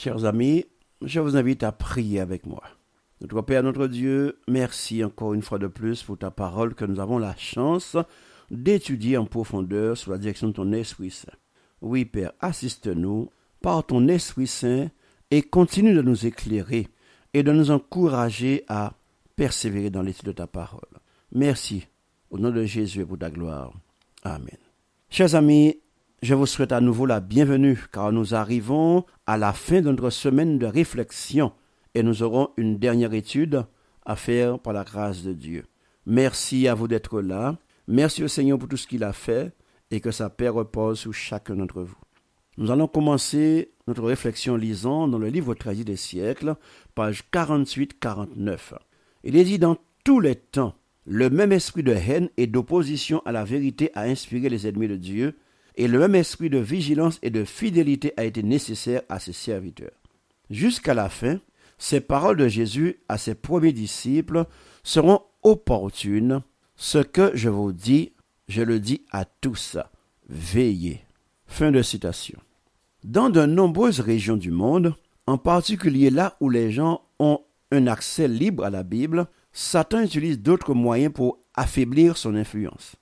Chers amis, je vous invite à prier avec moi. Notre Père, notre Dieu, merci encore une fois de plus pour ta parole que nous avons la chance d'étudier en profondeur sous la direction de ton Esprit Saint. Oui, Père, assiste-nous par ton Esprit Saint et continue de nous éclairer et de nous encourager à persévérer dans l'étude de ta parole. Merci, au nom de Jésus et pour ta gloire. Amen. Chers amis, je vous souhaite à nouveau la bienvenue car nous arrivons à la fin de notre semaine de réflexion et nous aurons une dernière étude à faire par la grâce de Dieu. Merci à vous d'être là. Merci au Seigneur pour tout ce qu'il a fait et que sa paix repose sur chacun d'entre vous. Nous allons commencer notre réflexion lisant dans le livre 13 des siècles, page 48-49. Il est dit dans tous les temps, le même esprit de haine et d'opposition à la vérité a inspiré les ennemis de Dieu et le même esprit de vigilance et de fidélité a été nécessaire à ses serviteurs. Jusqu'à la fin, ces paroles de Jésus à ses premiers disciples seront opportunes. Ce que je vous dis, je le dis à tous. Veillez. Fin de citation. Dans de nombreuses régions du monde, en particulier là où les gens ont un accès libre à la Bible, Satan utilise d'autres moyens pour affaiblir son influence.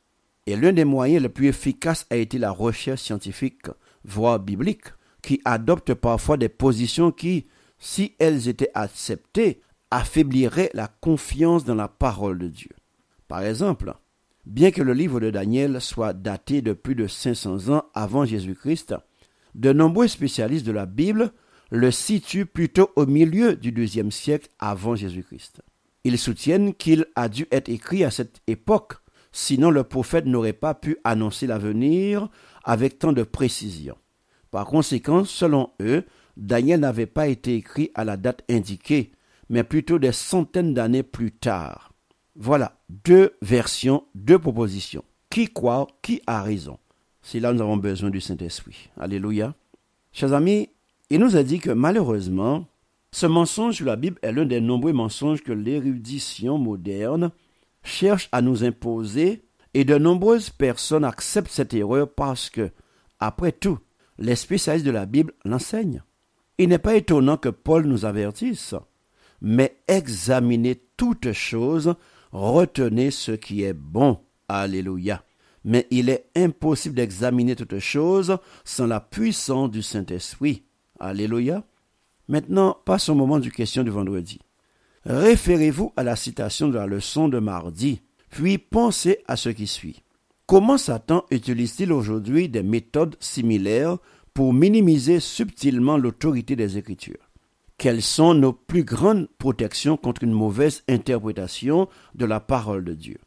Et l'un des moyens les plus efficaces a été la recherche scientifique, voire biblique, qui adopte parfois des positions qui, si elles étaient acceptées, affaibliraient la confiance dans la parole de Dieu. Par exemple, bien que le livre de Daniel soit daté de plus de 500 ans avant Jésus-Christ, de nombreux spécialistes de la Bible le situent plutôt au milieu du deuxième siècle avant Jésus-Christ. Ils soutiennent qu'il a dû être écrit à cette époque Sinon, le prophète n'aurait pas pu annoncer l'avenir avec tant de précision. Par conséquent, selon eux, Daniel n'avait pas été écrit à la date indiquée, mais plutôt des centaines d'années plus tard. Voilà deux versions, deux propositions. Qui croit, qui a raison C'est là nous avons besoin du Saint-Esprit. Alléluia. Chers amis, il nous a dit que malheureusement, ce mensonge sur la Bible est l'un des nombreux mensonges que l'érudition moderne cherche à nous imposer et de nombreuses personnes acceptent cette erreur parce que, après tout, les spécialistes de la Bible l'enseigne. Il n'est pas étonnant que Paul nous avertisse, mais examinez toutes choses, retenez ce qui est bon. Alléluia. Mais il est impossible d'examiner toutes choses sans la puissance du Saint-Esprit. Alléluia. Maintenant, passe au moment du question du vendredi. Référez-vous à la citation de la leçon de mardi, puis pensez à ce qui suit. Comment Satan utilise-t-il aujourd'hui des méthodes similaires pour minimiser subtilement l'autorité des Écritures Quelles sont nos plus grandes protections contre une mauvaise interprétation de la parole de Dieu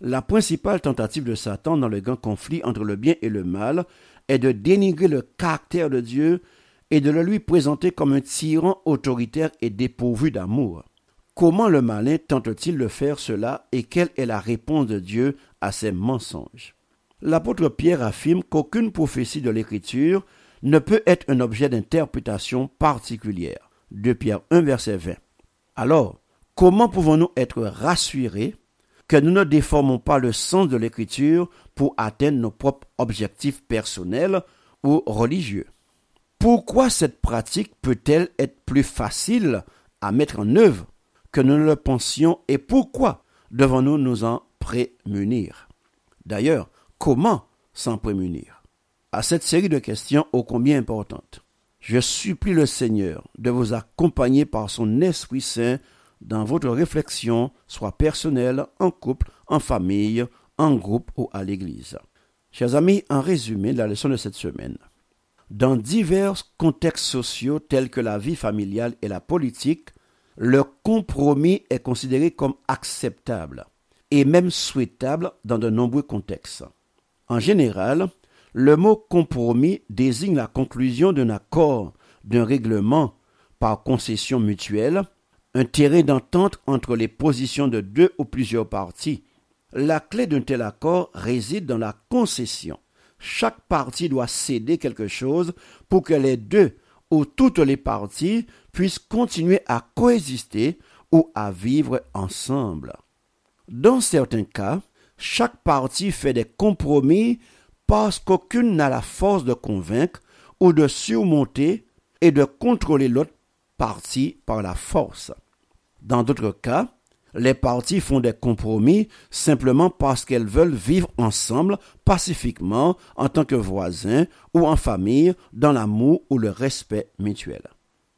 La principale tentative de Satan dans le grand conflit entre le bien et le mal est de dénigrer le caractère de Dieu et de le lui présenter comme un tyran autoritaire et dépourvu d'amour. Comment le malin tente-t-il de faire cela et quelle est la réponse de Dieu à ces mensonges L'apôtre Pierre affirme qu'aucune prophétie de l'Écriture ne peut être un objet d'interprétation particulière. 2 Pierre 1 verset 20. Alors, comment pouvons-nous être rassurés que nous ne déformons pas le sens de l'Écriture pour atteindre nos propres objectifs personnels ou religieux Pourquoi cette pratique peut-elle être plus facile à mettre en œuvre que nous le pensions et pourquoi devons-nous nous en prémunir D'ailleurs, comment s'en prémunir À cette série de questions ô combien importantes, je supplie le Seigneur de vous accompagner par son Esprit Saint dans votre réflexion, soit personnelle, en couple, en famille, en groupe ou à l'Église. Chers amis, en résumé la leçon de cette semaine, dans divers contextes sociaux tels que la vie familiale et la politique, le compromis est considéré comme acceptable et même souhaitable dans de nombreux contextes. En général, le mot compromis désigne la conclusion d'un accord, d'un règlement par concession mutuelle, un terrain d'entente entre les positions de deux ou plusieurs parties. La clé d'un tel accord réside dans la concession. Chaque partie doit céder quelque chose pour que les deux ou toutes les parties puissent continuer à coexister ou à vivre ensemble. Dans certains cas, chaque partie fait des compromis parce qu'aucune n'a la force de convaincre ou de surmonter et de contrôler l'autre partie par la force. Dans d'autres cas, les parties font des compromis simplement parce qu'elles veulent vivre ensemble pacifiquement en tant que voisins ou en famille dans l'amour ou le respect mutuel.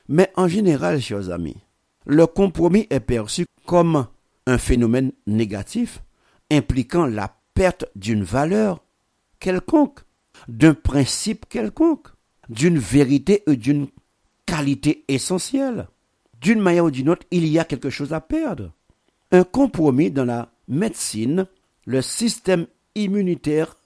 Mais en général, chers amis, le compromis est perçu comme un phénomène négatif impliquant la perte d'une valeur quelconque, d'un principe quelconque, d'une vérité ou d'une qualité essentielle. D'une manière ou d'une autre, il y a quelque chose à perdre. Un compromis dans la médecine, le système immunitaire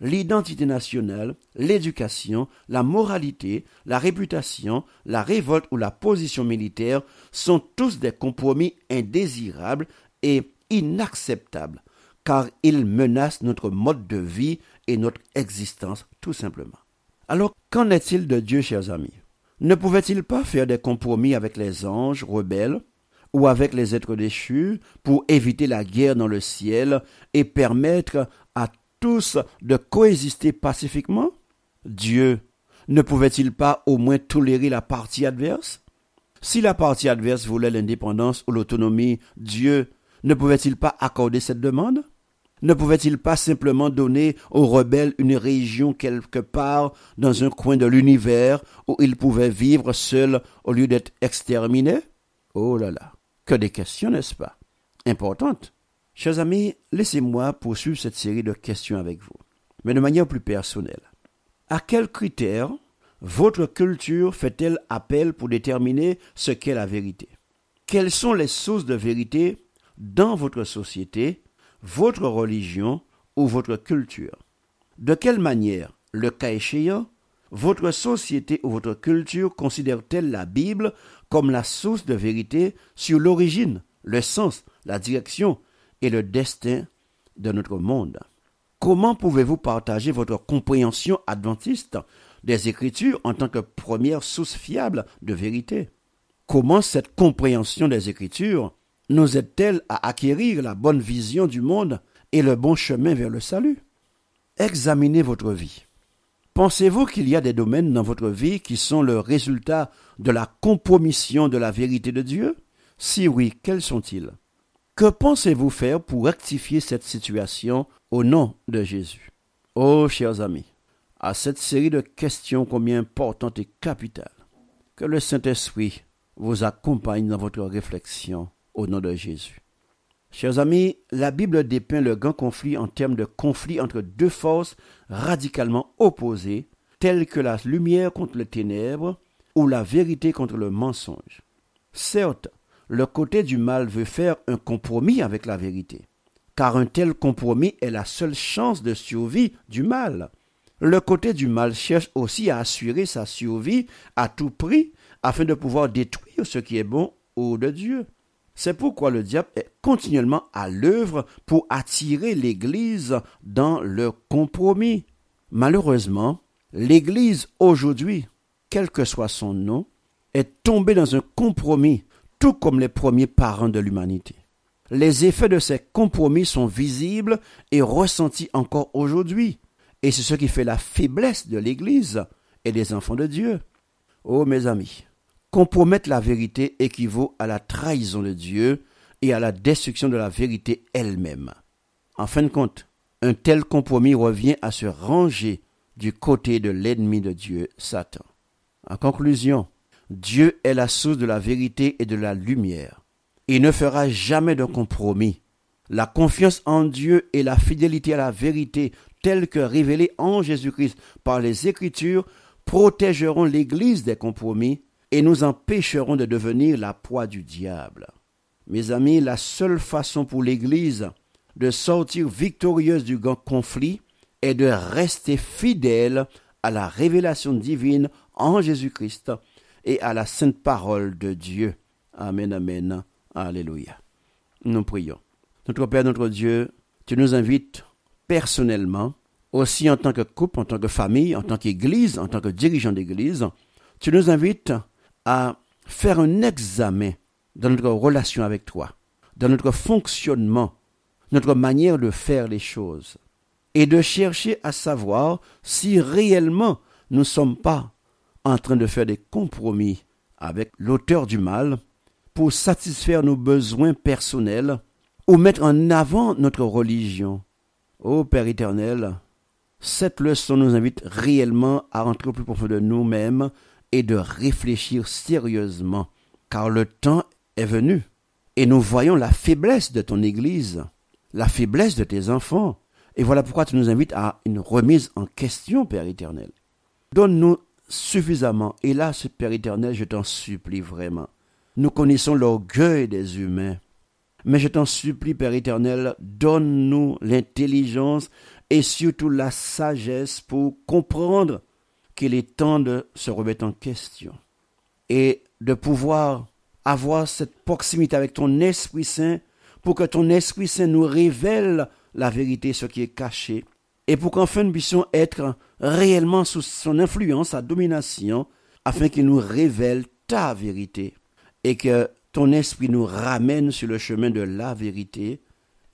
l'identité nationale, l'éducation, la moralité, la réputation, la révolte ou la position militaire sont tous des compromis indésirables et inacceptables, car ils menacent notre mode de vie et notre existence tout simplement. Alors qu'en est-il de Dieu, chers amis Ne pouvait-il pas faire des compromis avec les anges rebelles ou avec les êtres déchus pour éviter la guerre dans le ciel et permettre tous de coexister pacifiquement, Dieu ne pouvait-il pas au moins tolérer la partie adverse Si la partie adverse voulait l'indépendance ou l'autonomie, Dieu ne pouvait-il pas accorder cette demande Ne pouvait-il pas simplement donner aux rebelles une région quelque part dans un coin de l'univers où ils pouvaient vivre seuls au lieu d'être exterminés Oh là là, que des questions, n'est-ce pas Importantes. Chers amis, laissez-moi poursuivre cette série de questions avec vous, mais de manière plus personnelle. À quels critères votre culture fait-elle appel pour déterminer ce qu'est la vérité Quelles sont les sources de vérité dans votre société, votre religion ou votre culture De quelle manière, le cas échéant, votre société ou votre culture considère-t-elle la Bible comme la source de vérité sur l'origine, le sens, la direction, et le destin de notre monde. Comment pouvez-vous partager votre compréhension adventiste des Écritures en tant que première source fiable de vérité Comment cette compréhension des Écritures nous aide-t-elle à acquérir la bonne vision du monde et le bon chemin vers le salut Examinez votre vie. Pensez-vous qu'il y a des domaines dans votre vie qui sont le résultat de la compromission de la vérité de Dieu Si oui, quels sont-ils que pensez-vous faire pour rectifier cette situation au nom de Jésus Oh, chers amis, à cette série de questions combien importantes et capitales, que le Saint-Esprit vous accompagne dans votre réflexion au nom de Jésus. Chers amis, la Bible dépeint le grand conflit en termes de conflit entre deux forces radicalement opposées, telles que la lumière contre les ténèbres ou la vérité contre le mensonge. Certes, le côté du mal veut faire un compromis avec la vérité, car un tel compromis est la seule chance de survie du mal. Le côté du mal cherche aussi à assurer sa survie à tout prix afin de pouvoir détruire ce qui est bon au de Dieu. C'est pourquoi le diable est continuellement à l'œuvre pour attirer l'Église dans le compromis. Malheureusement, l'Église aujourd'hui, quel que soit son nom, est tombée dans un compromis tout comme les premiers parents de l'humanité. Les effets de ces compromis sont visibles et ressentis encore aujourd'hui, et c'est ce qui fait la faiblesse de l'Église et des enfants de Dieu. Oh mes amis, compromettre la vérité équivaut à la trahison de Dieu et à la destruction de la vérité elle-même. En fin de compte, un tel compromis revient à se ranger du côté de l'ennemi de Dieu, Satan. En conclusion, Dieu est la source de la vérité et de la lumière. Il ne fera jamais de compromis. La confiance en Dieu et la fidélité à la vérité telle que révélée en Jésus-Christ par les Écritures protégeront l'Église des compromis et nous empêcheront de devenir la proie du diable. Mes amis, la seule façon pour l'Église de sortir victorieuse du grand conflit est de rester fidèle à la révélation divine en Jésus-Christ et à la sainte parole de Dieu. Amen, amen, alléluia. Nous prions. Notre Père, notre Dieu, tu nous invites personnellement, aussi en tant que couple, en tant que famille, en tant qu'Église, en tant que dirigeant d'Église, tu nous invites à faire un examen dans notre relation avec toi, dans notre fonctionnement, notre manière de faire les choses, et de chercher à savoir si réellement nous ne sommes pas en train de faire des compromis avec l'auteur du mal pour satisfaire nos besoins personnels ou mettre en avant notre religion. Ô Père éternel, cette leçon nous invite réellement à rentrer au plus profond de nous-mêmes et de réfléchir sérieusement, car le temps est venu et nous voyons la faiblesse de ton Église, la faiblesse de tes enfants. Et voilà pourquoi tu nous invites à une remise en question, Père éternel. Donne-nous suffisamment. Et là, Père éternel, je t'en supplie vraiment. Nous connaissons l'orgueil des humains. Mais je t'en supplie, Père éternel, donne-nous l'intelligence et surtout la sagesse pour comprendre qu'il est temps de se remettre en question et de pouvoir avoir cette proximité avec ton Esprit Saint pour que ton Esprit Saint nous révèle la vérité, ce qui est caché, et pour qu'enfin nous puissions être réellement sous son influence, sa domination, afin qu'il nous révèle ta vérité et que ton esprit nous ramène sur le chemin de la vérité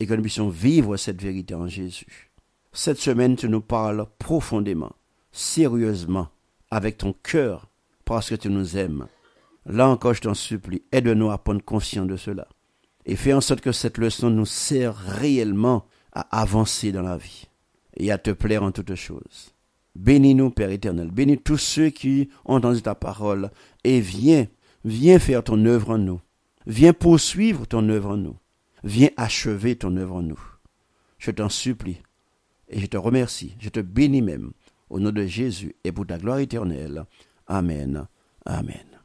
et que nous puissions vivre cette vérité en Jésus. Cette semaine, tu nous parles profondément, sérieusement, avec ton cœur, parce que tu nous aimes. Là encore, je t'en supplie, aide-nous à prendre conscience de cela et fais en sorte que cette leçon nous sert réellement à avancer dans la vie et à te plaire en toutes choses. Bénis-nous, Père éternel. Bénis tous ceux qui ont entendu ta parole et viens, viens faire ton œuvre en nous. Viens poursuivre ton œuvre en nous. Viens achever ton œuvre en nous. Je t'en supplie et je te remercie. Je te bénis même. Au nom de Jésus et pour ta gloire éternelle. Amen. Amen.